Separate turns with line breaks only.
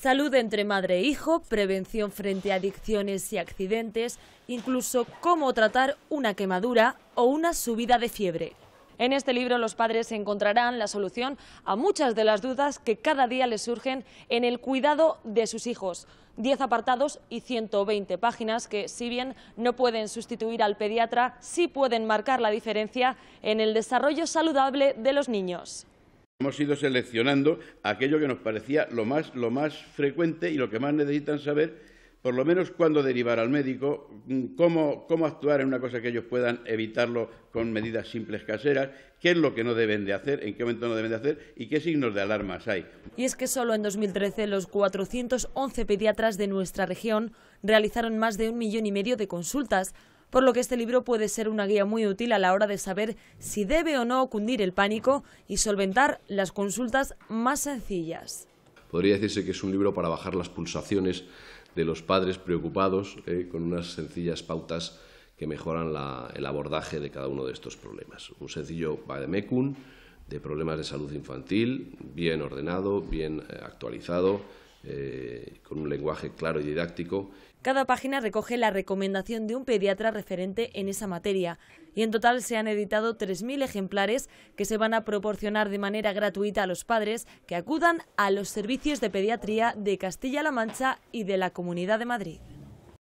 Salud entre madre e hijo, prevención frente a adicciones y accidentes, incluso cómo tratar una quemadura o una subida de fiebre. En este libro los padres encontrarán la solución a muchas de las dudas que cada día les surgen en el cuidado de sus hijos. 10 apartados y 120 páginas que, si bien no pueden sustituir al pediatra, sí pueden marcar la diferencia en el desarrollo saludable de los niños
hemos ido seleccionando aquello que nos parecía lo más, lo más frecuente y lo que más necesitan saber, por lo menos cuándo derivar al médico, mm, cómo, cómo actuar en una cosa que ellos puedan evitarlo con medidas simples caseras, qué es lo que no deben de hacer, en qué momento no deben de hacer y qué signos de alarmas hay.
Y es que solo en 2013 los 411 pediatras de nuestra región realizaron más de un millón y medio de consultas, por lo que este libro puede ser una guía muy útil a la hora de saber si debe o no cundir el pánico y solventar las consultas más sencillas.
Podría decirse que es un libro para bajar las pulsaciones de los padres preocupados eh, con unas sencillas pautas que mejoran el abordaje de cada uno de estos problemas. Un sencillo bademekun de problemas de salud infantil, bien ordenado, bien eh, actualizado, eh, con un lenguaje claro y didáctico.
Cada página recoge la recomendación de un pediatra referente en esa materia y en total se han editado 3.000 ejemplares que se van a proporcionar de manera gratuita a los padres que acudan a los servicios de pediatría de Castilla-La Mancha y de la Comunidad de Madrid.